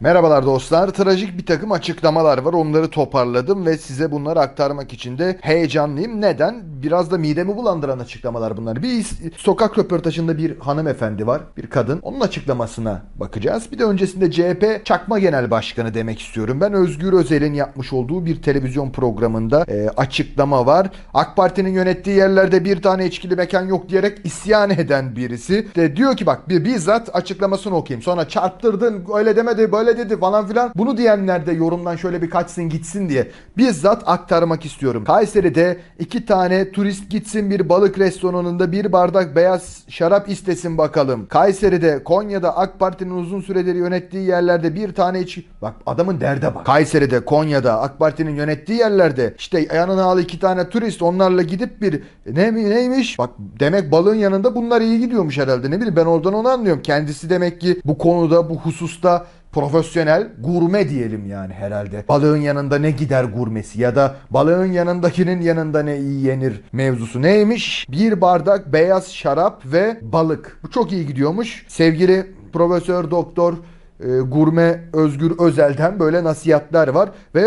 Merhabalar dostlar. Trajik bir takım açıklamalar var. Onları toparladım ve size bunları aktarmak için de heyecanlıyım. Neden? Biraz da midemi bulandıran açıklamalar bunlar. Bir sokak röportajında bir hanımefendi var, bir kadın. Onun açıklamasına bakacağız. Bir de öncesinde CHP Çakma Genel Başkanı demek istiyorum. Ben Özgür Özel'in yapmış olduğu bir televizyon programında e, açıklama var. AK Parti'nin yönettiği yerlerde bir tane içkili mekan yok diyerek isyan eden birisi. De diyor ki bak bir bizzat açıklamasını okuyayım. Sonra çarptırdın öyle demedi böyle şöyle dedi falan filan. Bunu diyenler de yorumdan şöyle bir kaçsın gitsin diye bizzat aktarmak istiyorum. Kayseri'de iki tane turist gitsin bir balık restoranında bir bardak beyaz şarap istesin bakalım. Kayseri'de Konya'da AK Parti'nin uzun süredir yönettiği yerlerde bir tane iç. Bak adamın derde bak. Kayseri'de Konya'da AK Parti'nin yönettiği yerlerde işte yanına al iki tane turist onlarla gidip bir ne neymiş? Bak demek balığın yanında bunlar iyi gidiyormuş herhalde ne bileyim ben oradan onu anlıyorum. Kendisi demek ki bu konuda bu hususta profesyonel gurme diyelim yani herhalde. Balığın yanında ne gider gurmesi ya da balığın yanındakinin yanında ne iyi yenir mevzusu neymiş? Bir bardak beyaz şarap ve balık. Bu çok iyi gidiyormuş. Sevgili Profesör Doktor e, gurme Özgür Özel'den böyle nasihatler var ve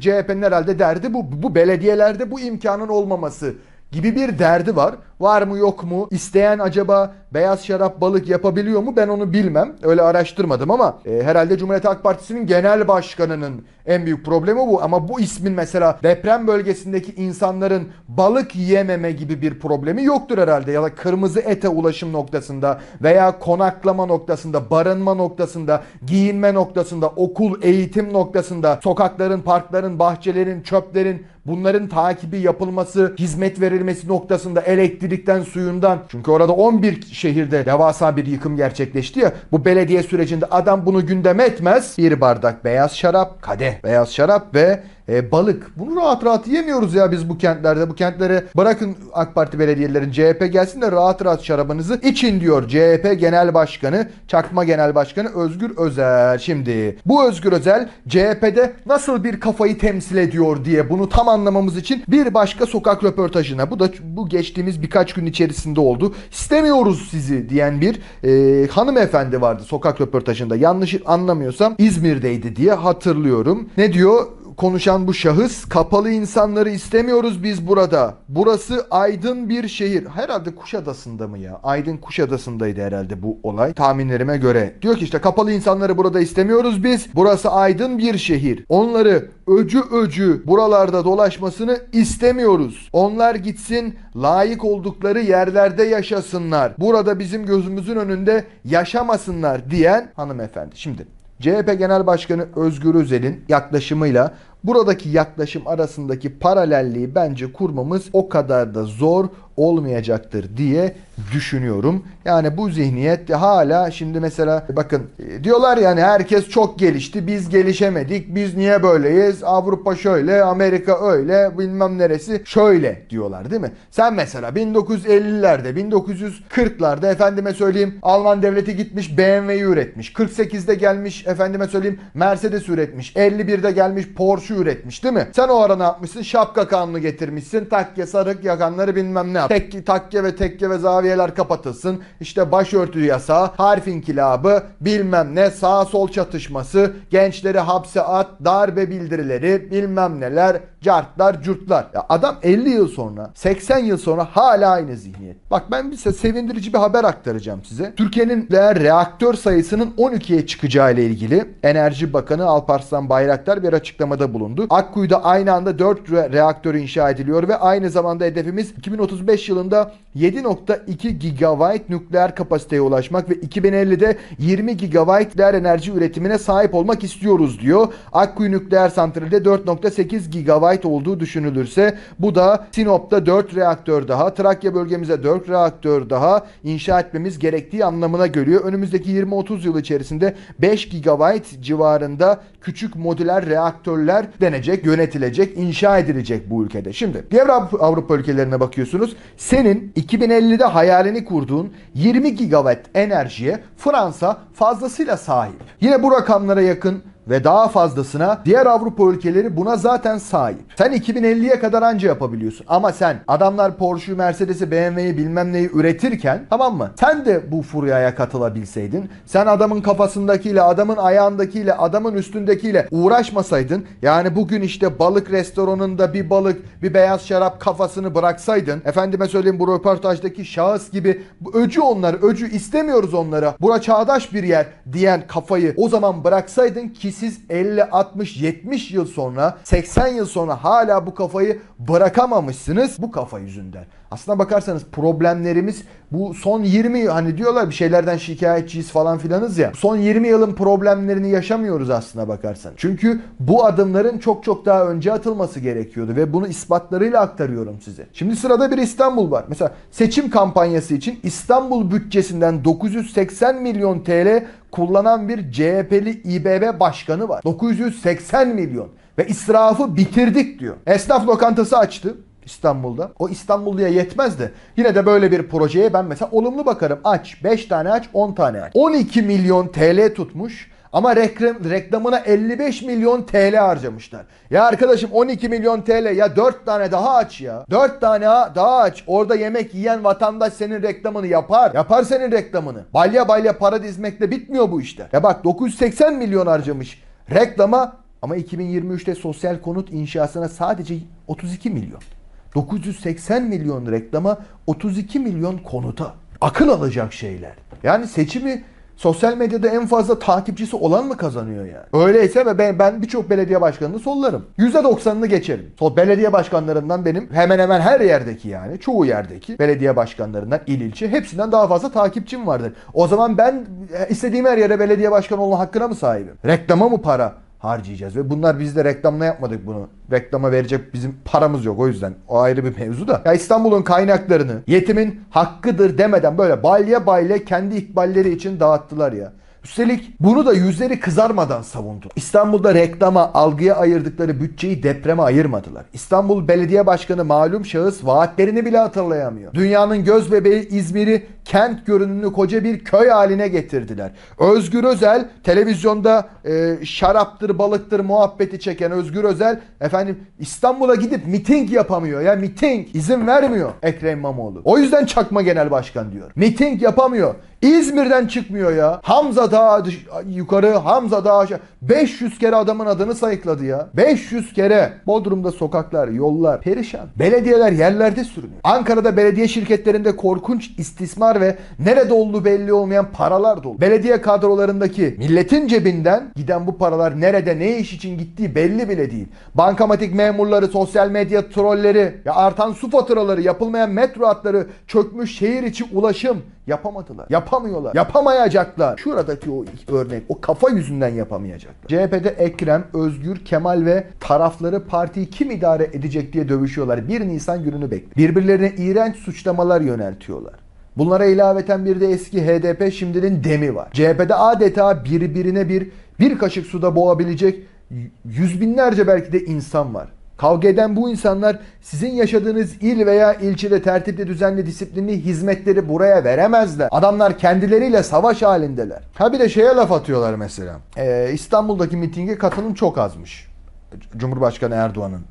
CHP'nin herhalde derdi bu bu belediyelerde bu imkanın olmaması gibi bir derdi var. Var mı yok mu? isteyen acaba beyaz şarap balık yapabiliyor mu? Ben onu bilmem. Öyle araştırmadım ama e, herhalde Cumhuriyet Halk Partisi'nin genel başkanının en büyük problemi bu. Ama bu ismin mesela deprem bölgesindeki insanların balık yememe gibi bir problemi yoktur herhalde. Ya da kırmızı ete ulaşım noktasında veya konaklama noktasında, barınma noktasında, giyinme noktasında, okul, eğitim noktasında, sokakların, parkların, bahçelerin, çöplerin bunların takibi yapılması, hizmet verilmesi noktasında elektrik elektrikten, suyundan. Çünkü orada 11 şehirde devasa bir yıkım gerçekleşti ya. Bu belediye sürecinde adam bunu gündeme etmez. Bir bardak beyaz şarap, kadeh beyaz şarap ve e, balık. Bunu rahat rahat yemiyoruz ya biz bu kentlerde. Bu kentlere bırakın AK Parti belediyelerin CHP gelsin de rahat rahat şarabınızı için diyor CHP Genel Başkanı, Çakma Genel Başkanı Özgür Özel. Şimdi bu Özgür Özel CHP'de nasıl bir kafayı temsil ediyor diye bunu tam anlamamız için bir başka sokak röportajına bu da bu geçtiğimiz birkaç gün içerisinde oldu. İstemiyoruz sizi diyen bir e, hanımefendi vardı sokak röportajında. Yanlış anlamıyorsam İzmir'deydi diye hatırlıyorum. Ne diyor? konuşan bu şahıs kapalı insanları istemiyoruz biz burada. Burası aydın bir şehir. Herhalde Kuşadası'nda mı ya? Aydın Kuşadası'ndaydı herhalde bu olay tahminlerime göre. Diyor ki işte kapalı insanları burada istemiyoruz biz. Burası aydın bir şehir. Onları öcü öcü buralarda dolaşmasını istemiyoruz. Onlar gitsin layık oldukları yerlerde yaşasınlar. Burada bizim gözümüzün önünde yaşamasınlar diyen hanımefendi. Şimdi CHP Genel Başkanı Özgür Özel'in yaklaşımıyla buradaki yaklaşım arasındaki paralelliği bence kurmamız o kadar da zor, olmayacaktır diye düşünüyorum. Yani bu zihniyet hala şimdi mesela bakın e, diyorlar yani herkes çok gelişti biz gelişemedik biz niye böyleyiz Avrupa şöyle Amerika öyle bilmem neresi şöyle diyorlar değil mi? Sen mesela 1950'lerde 1940'larda efendime söyleyeyim Alman devleti gitmiş BMW'yi üretmiş 48'de gelmiş efendime söyleyeyim Mercedes üretmiş 51'de gelmiş Porsche üretmiş değil mi? Sen o ara ne yapmışsın şapka kanunu getirmişsin takke sarık yakanları bilmem ne yap tek, takke ve tekke ve zaviyeler kapatılsın. İşte başörtü yasağı, harf inkilabı, bilmem ne sağ sol çatışması, gençleri hapse at, darbe bildirileri, bilmem neler, cartlar, curtlar. Ya adam 50 yıl sonra, 80 yıl sonra hala aynı zihniyet. Bak ben size sevindirici bir haber aktaracağım size. Türkiye'nin değer reaktör sayısının 12'ye çıkacağı ile ilgili Enerji Bakanı Alparslan Bayraktar bir açıklamada bulundu. Akkuyu'da aynı anda 4 reaktör inşa ediliyor ve aynı zamanda hedefimiz 2035 2025 yılında 7.2 gigawatt nükleer kapasiteye ulaşmak ve 2050'de 20 gigabayt nükleer enerji üretimine sahip olmak istiyoruz diyor. Akkuyu nükleer santralde 4.8 gigawatt olduğu düşünülürse bu da Sinop'ta 4 reaktör daha, Trakya bölgemize 4 reaktör daha inşa etmemiz gerektiği anlamına geliyor. Önümüzdeki 20-30 yıl içerisinde 5 gigawatt civarında küçük modüler reaktörler denecek, yönetilecek, inşa edilecek bu ülkede. Şimdi diğer Avrupa ülkelerine bakıyorsunuz. Senin 2050'de hayalini kurduğun 20 gigawatt enerjiye Fransa fazlasıyla sahip. Yine bu rakamlara yakın ve daha fazlasına diğer Avrupa ülkeleri buna zaten sahip. Sen 2050'ye kadar anca yapabiliyorsun ama sen adamlar Porsche'yu, Mercedes'i, BMW'yi bilmem neyi üretirken tamam mı? Sen de bu furyaya katılabilseydin. Sen adamın kafasındakiyle, adamın ayağındakiyle, adamın üstündekiyle uğraşmasaydın. Yani bugün işte balık restoranında bir balık, bir beyaz şarap kafasını bıraksaydın. Efendime söyleyeyim bu röportajdaki şahıs gibi öcü onları, öcü istemiyoruz onlara. Bura çağdaş bir yer diyen kafayı o zaman bıraksaydın ki siz 50, 60, 70 yıl sonra, 80 yıl sonra hala bu kafayı bırakamamışsınız bu kafa yüzünden. Aslına bakarsanız problemlerimiz bu son 20 hani diyorlar bir şeylerden şikayetçiyiz falan filanız ya. Son 20 yılın problemlerini yaşamıyoruz aslına bakarsan. Çünkü bu adımların çok çok daha önce atılması gerekiyordu ve bunu ispatlarıyla aktarıyorum size. Şimdi sırada bir İstanbul var. Mesela seçim kampanyası için İstanbul bütçesinden 980 milyon TL kullanan bir CHP'li İBB başkanı var. 980 milyon ve israfı bitirdik diyor. Esnaf lokantası açtı. İstanbul'da. O İstanbulluya yetmez de yine de böyle bir projeye ben mesela olumlu bakarım. Aç 5 tane aç 10 tane aç. 12 milyon TL tutmuş. Ama reklam, reklamına 55 milyon TL harcamışlar. Ya arkadaşım 12 milyon TL ya 4 tane daha aç ya. 4 tane daha aç. Orada yemek yiyen vatandaş senin reklamını yapar. Yapar senin reklamını. Balya balya para dizmekle bitmiyor bu işte. Ya bak 980 milyon harcamış reklama ama 2023'te sosyal konut inşasına sadece 32 milyon. 980 milyon reklama, 32 milyon konuta. Akıl alacak şeyler. Yani seçimi sosyal medyada en fazla takipçisi olan mı kazanıyor yani? Öyleyse ve ben, ben birçok belediye başkanını sollarım. %90'ını geçerim. Sol belediye başkanlarından benim hemen hemen her yerdeki yani çoğu yerdeki belediye başkanlarından il ilçe hepsinden daha fazla takipçim vardır. O zaman ben e, istediğim her yere belediye başkanı olma hakkına mı sahibim? Reklama mı para? harcayacağız. Ve bunlar biz de reklamla yapmadık bunu. Reklama verecek bizim paramız yok o yüzden. O ayrı bir mevzu da. Ya İstanbul'un kaynaklarını yetimin hakkıdır demeden böyle balya balya kendi ikballeri için dağıttılar ya. Üstelik bunu da yüzleri kızarmadan savundu. İstanbul'da reklama, algıya ayırdıkları bütçeyi depreme ayırmadılar. İstanbul Belediye Başkanı malum şahıs vaatlerini bile hatırlayamıyor. Dünyanın göz bebeği İzmir'i kent görünümlü koca bir köy haline getirdiler. Özgür Özel televizyonda e, şaraptır, balıktır muhabbeti çeken Özgür Özel efendim İstanbul'a gidip miting yapamıyor. Ya miting izin vermiyor Ekrem İmamoğlu. O yüzden çakma genel başkan diyor. Miting yapamıyor. İzmir'den çıkmıyor ya. Hamza Dağı yukarı, Hamza Dağı aşağı. 500 kere adamın adını sayıkladı ya. 500 kere. Bodrum'da sokaklar, yollar perişan. Belediyeler yerlerde sürünüyor. Ankara'da belediye şirketlerinde korkunç istismar ve nerede olduğu belli olmayan paralar dolu. Belediye kadrolarındaki milletin cebinden giden bu paralar nerede ne iş için gittiği belli bile değil. Bankamatik memurları, sosyal medya trolleri, ya artan su faturaları, yapılmayan metro hatları, çökmüş şehir içi ulaşım, Yapamadılar. Yapamıyorlar. Yapamayacaklar. Şuradaki o örnek o kafa yüzünden yapamayacaklar. CHP'de Ekrem, Özgür, Kemal ve tarafları partiyi kim idare edecek diye dövüşüyorlar. 1 Nisan gününü bekliyor. Birbirlerine iğrenç suçlamalar yöneltiyorlar. Bunlara ilaveten bir de eski HDP şimdinin demi var. CHP'de adeta birbirine bir bir kaşık suda boğabilecek yüz binlerce belki de insan var. Kavga eden bu insanlar sizin yaşadığınız il veya ilçede tertipli, düzenli, disiplinli hizmetleri buraya veremezler. Adamlar kendileriyle savaş halindeler. Ha bir de şeye laf atıyorlar mesela. Ee, İstanbul'daki mitinge katılım çok azmış. Cumhurbaşkanı Erdoğan'ın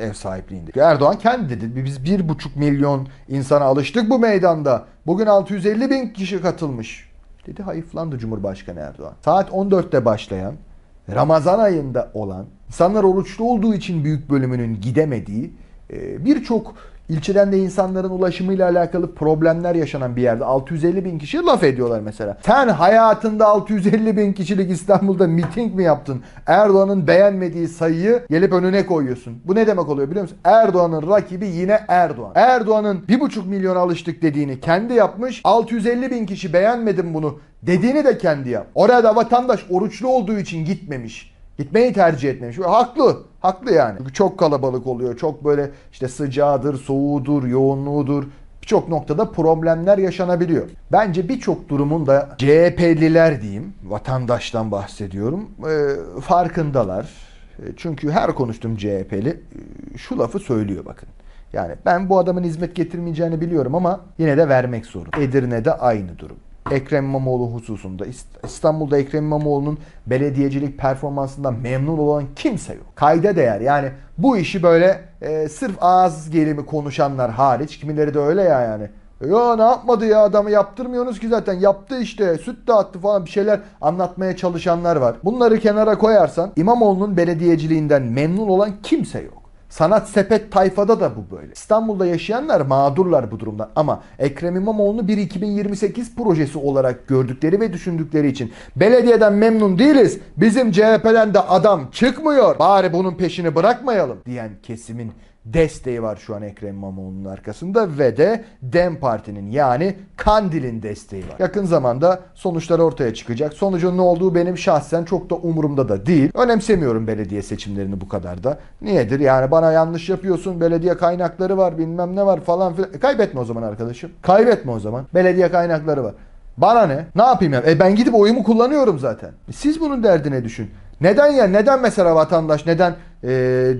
e, ev sahipliğinde. Erdoğan kendi dedi biz bir buçuk milyon insana alıştık bu meydanda. Bugün 650 bin kişi katılmış. Dedi hayıflandı Cumhurbaşkanı Erdoğan. Saat 14'te başlayan, Ramazan ayında olan İnsanlar oruçlu olduğu için büyük bölümünün gidemediği, e, birçok ilçeden de insanların ulaşımıyla alakalı problemler yaşanan bir yerde 650 bin kişi laf ediyorlar mesela. Sen hayatında 650 bin kişilik İstanbul'da miting mi yaptın? Erdoğan'ın beğenmediği sayıyı gelip önüne koyuyorsun. Bu ne demek oluyor biliyor musun? Erdoğan'ın rakibi yine Erdoğan. Erdoğan'ın 1,5 milyona alıştık dediğini kendi yapmış. 650 bin kişi beğenmedim bunu dediğini de kendi yap. Oraya da vatandaş oruçlu olduğu için gitmemiş. Gitmeyi tercih etmemiş. Haklı. Haklı yani. Çünkü çok kalabalık oluyor. Çok böyle işte sıcağıdır, soğuğudur, yoğunluğudur. Birçok noktada problemler yaşanabiliyor. Bence birçok durumun da CHP'liler diyeyim, vatandaştan bahsediyorum, e, farkındalar. E, çünkü her konuştum CHP'li e, şu lafı söylüyor bakın. Yani ben bu adamın hizmet getirmeyeceğini biliyorum ama yine de vermek zorunda. Edirne'de aynı durum. Ekrem İmamoğlu hususunda. İstanbul'da Ekrem İmamoğlu'nun belediyecilik performansından memnun olan kimse yok. Kayda değer yani bu işi böyle e, sırf ağız gelimi konuşanlar hariç kimileri de öyle ya yani. Ya ne yapmadı ya adamı yaptırmıyorsunuz ki zaten yaptı işte süt dağıttı falan bir şeyler anlatmaya çalışanlar var. Bunları kenara koyarsan İmamoğlu'nun belediyeciliğinden memnun olan kimse yok. Sanat sepet tayfada da bu böyle. İstanbul'da yaşayanlar mağdurlar bu durumda. ama Ekrem İmamoğlu'nu bir 2028 projesi olarak gördükleri ve düşündükleri için belediyeden memnun değiliz. Bizim CHP'den de adam çıkmıyor. Bari bunun peşini bırakmayalım diyen kesimin desteği var şu an Ekrem İmamoğlu'nun arkasında ve de DEM Parti'nin yani Kandil'in desteği var. Yakın zamanda sonuçlar ortaya çıkacak. Sonucun ne olduğu benim şahsen çok da umurumda da değil. Önemsemiyorum belediye seçimlerini bu kadar da. Niyedir yani bana yanlış yapıyorsun belediye kaynakları var bilmem ne var falan filan. E, kaybetme o zaman arkadaşım. Kaybetme o zaman. Belediye kaynakları var. Bana ne? Ne yapayım ya? E ben gidip oyumu kullanıyorum zaten. E, siz bunun derdine düşün. Neden ya? Neden mesela vatandaş neden e,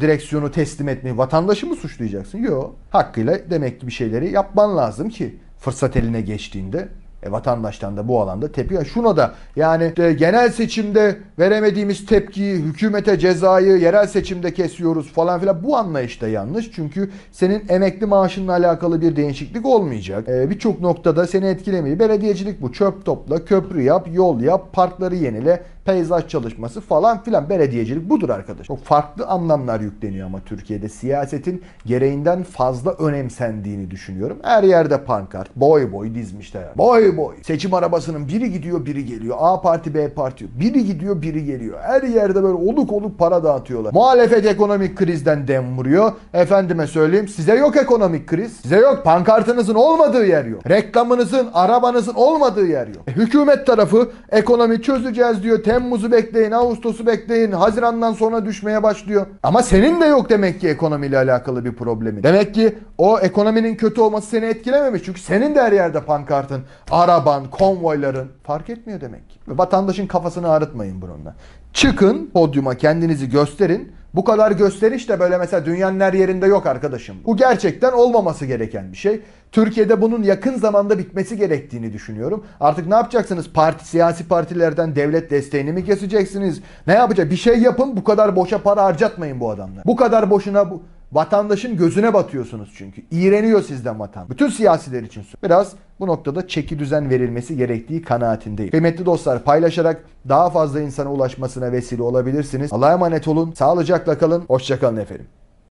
direksiyonu teslim etmeyi vatandaşı mı suçlayacaksın? Yok. Hakkıyla demek ki bir şeyleri yapman lazım ki fırsat eline geçtiğinde e, vatandaştan da bu alanda tepki. şuna da yani işte genel seçimde veremediğimiz tepkiyi, hükümete cezayı yerel seçimde kesiyoruz falan filan bu anlayış da yanlış. Çünkü senin emekli maaşınla alakalı bir değişiklik olmayacak. E, Birçok noktada seni etkilemeyi belediyecilik bu. Çöp topla, köprü yap, yol yap, parkları yenile peyzaj çalışması falan filan belediyecilik budur arkadaş. Çok farklı anlamlar yükleniyor ama Türkiye'de siyasetin gereğinden fazla önemsendiğini düşünüyorum. Her yerde pankart boy boy dizmişler. Yani. Boy boy. Seçim arabasının biri gidiyor biri geliyor. A parti B parti. Biri gidiyor biri geliyor. Her yerde böyle oluk oluk para dağıtıyorlar. Muhalefet ekonomik krizden dem vuruyor. Efendime söyleyeyim size yok ekonomik kriz. Size yok pankartınızın olmadığı yer yok. Reklamınızın, arabanızın olmadığı yer yok. E, hükümet tarafı ekonomi çözeceğiz diyor. Tem Temmuz'u bekleyin, Ağustos'u bekleyin. Haziran'dan sonra düşmeye başlıyor. Ama senin de yok demek ki ekonomiyle alakalı bir problemi. Demek ki o ekonominin kötü olması seni etkilememiş. Çünkü senin de her yerde pankartın, araban, konvoyların fark etmiyor demek ki. Vatandaşın kafasını ağrıtmayın bununla. Çıkın podyuma kendinizi gösterin bu kadar gösteriş de böyle mesela dünyanın her yerinde yok arkadaşım. Bu gerçekten olmaması gereken bir şey. Türkiye'de bunun yakın zamanda bitmesi gerektiğini düşünüyorum. Artık ne yapacaksınız? Parti, siyasi partilerden devlet desteğini mi keseceksiniz? Ne yapacak? Bir şey yapın bu kadar boşa para harcatmayın bu adamlar. Bu kadar boşuna bu... Vatandaşın gözüne batıyorsunuz çünkü. İğreniyor sizden vatan. Bütün siyasiler için. Biraz bu noktada çeki düzen verilmesi gerektiği kanaatindeyim. Kıymetli dostlar paylaşarak daha fazla insana ulaşmasına vesile olabilirsiniz. Allah'a emanet olun. Sağlıcakla kalın. Hoşçakalın efendim.